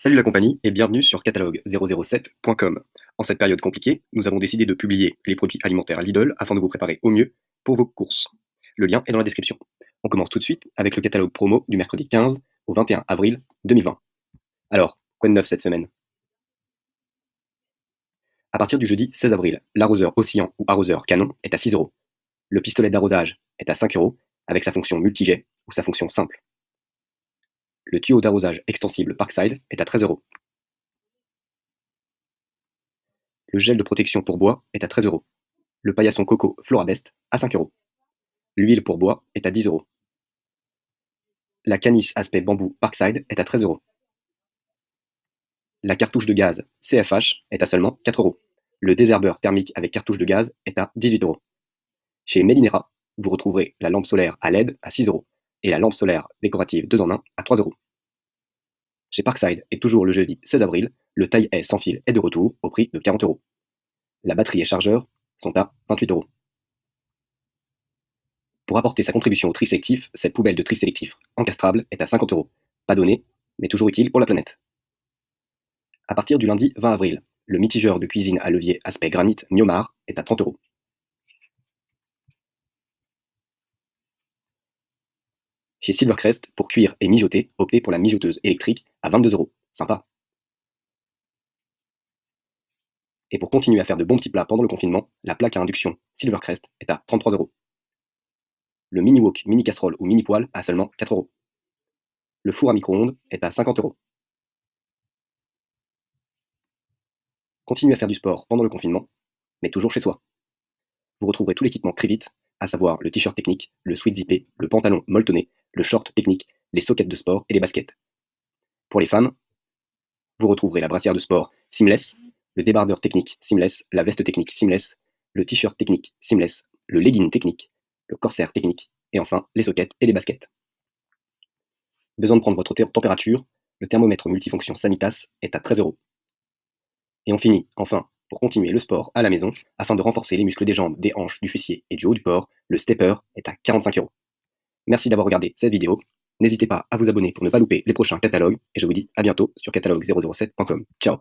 Salut la compagnie et bienvenue sur catalogue007.com. En cette période compliquée, nous avons décidé de publier les produits alimentaires Lidl afin de vous préparer au mieux pour vos courses. Le lien est dans la description. On commence tout de suite avec le catalogue promo du mercredi 15 au 21 avril 2020. Alors, quoi de neuf cette semaine À partir du jeudi 16 avril, l'arroseur oscillant ou arroseur canon est à 6 euros. Le pistolet d'arrosage est à 5 euros avec sa fonction multijet ou sa fonction simple. Le tuyau d'arrosage extensible Parkside est à 13 euros. Le gel de protection pour bois est à 13 euros. Le paillasson coco Florabest à 5 euros. L'huile pour bois est à 10 euros. La canisse aspect bambou Parkside est à 13 euros. La cartouche de gaz CFH est à seulement 4 euros. Le désherbeur thermique avec cartouche de gaz est à 18 euros. Chez Melinera, vous retrouverez la lampe solaire à LED à 6 euros et la lampe solaire décorative 2 en 1 à 3 euros. Chez Parkside et toujours le jeudi 16 avril, le taille est sans fil est de retour au prix de 40 euros. La batterie et chargeur sont à 28 euros. Pour apporter sa contribution au tri sélectif, cette poubelle de tri sélectif encastrable est à 50 euros. Pas donné, mais toujours utile pour la planète. À partir du lundi 20 avril, le mitigeur de cuisine à levier aspect granit Myomar est à 30 euros. Chez Silvercrest, pour cuire et mijoter, optez pour la mijoteuse électrique à 22 euros. Sympa. Et pour continuer à faire de bons petits plats pendant le confinement, la plaque à induction Silvercrest est à 33 euros. Le mini wok, mini casserole ou mini poêle à seulement 4 euros. Le four à micro-ondes est à 50 euros. Continuez à faire du sport pendant le confinement, mais toujours chez soi. Vous retrouverez tout l'équipement très vite, à savoir le t-shirt technique, le sweat zippé, le pantalon molletonné le short technique, les sockets de sport et les baskets. Pour les femmes, vous retrouverez la brassière de sport seamless, le débardeur technique seamless, la veste technique seamless, le t-shirt technique seamless, le legging technique, le corsaire technique et enfin les sockets et les baskets. Besoin de prendre votre température, le thermomètre multifonction Sanitas est à 13 euros. Et on finit, enfin, pour continuer le sport à la maison, afin de renforcer les muscles des jambes, des hanches, du fessier et du haut du corps, le stepper est à 45 euros. Merci d'avoir regardé cette vidéo. N'hésitez pas à vous abonner pour ne pas louper les prochains catalogues et je vous dis à bientôt sur catalogue007.com. Ciao